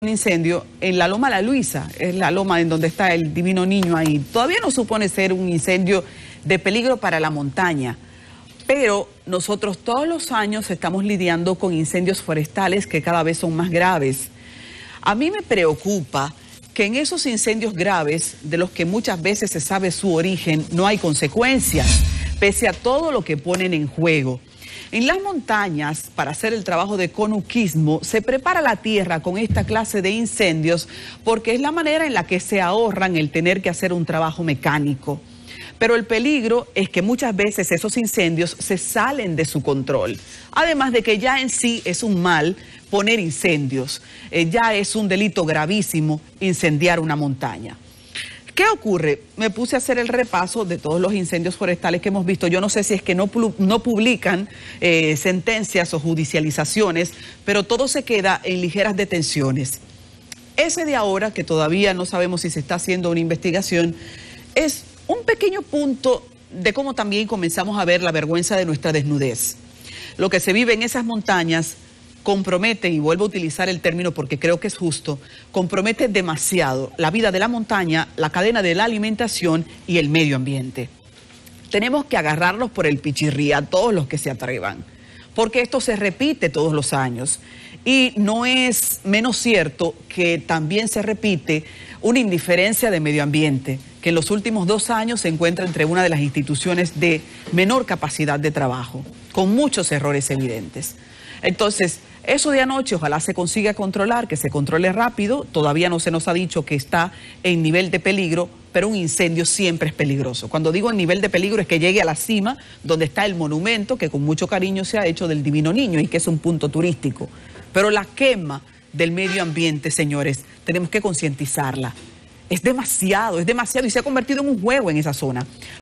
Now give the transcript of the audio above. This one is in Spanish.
un incendio en la Loma La Luisa, es la loma en donde está el divino niño ahí. Todavía no supone ser un incendio de peligro para la montaña, pero nosotros todos los años estamos lidiando con incendios forestales que cada vez son más graves. A mí me preocupa que en esos incendios graves, de los que muchas veces se sabe su origen, no hay consecuencias, pese a todo lo que ponen en juego. En las montañas, para hacer el trabajo de conuquismo, se prepara la tierra con esta clase de incendios porque es la manera en la que se ahorran el tener que hacer un trabajo mecánico. Pero el peligro es que muchas veces esos incendios se salen de su control. Además de que ya en sí es un mal poner incendios, eh, ya es un delito gravísimo incendiar una montaña. ¿Qué ocurre? Me puse a hacer el repaso de todos los incendios forestales que hemos visto. Yo no sé si es que no, no publican eh, sentencias o judicializaciones, pero todo se queda en ligeras detenciones. Ese de ahora, que todavía no sabemos si se está haciendo una investigación, es un pequeño punto de cómo también comenzamos a ver la vergüenza de nuestra desnudez. Lo que se vive en esas montañas compromete, y vuelvo a utilizar el término porque creo que es justo, compromete demasiado la vida de la montaña, la cadena de la alimentación y el medio ambiente. Tenemos que agarrarlos por el pichirría a todos los que se atrevan, porque esto se repite todos los años. Y no es menos cierto que también se repite una indiferencia de medio ambiente, que en los últimos dos años se encuentra entre una de las instituciones de menor capacidad de trabajo, con muchos errores evidentes. Entonces, eso de anoche, ojalá se consiga controlar, que se controle rápido. Todavía no se nos ha dicho que está en nivel de peligro, pero un incendio siempre es peligroso. Cuando digo en nivel de peligro es que llegue a la cima, donde está el monumento que con mucho cariño se ha hecho del Divino Niño y que es un punto turístico. Pero la quema del medio ambiente, señores, tenemos que concientizarla. Es demasiado, es demasiado y se ha convertido en un juego en esa zona.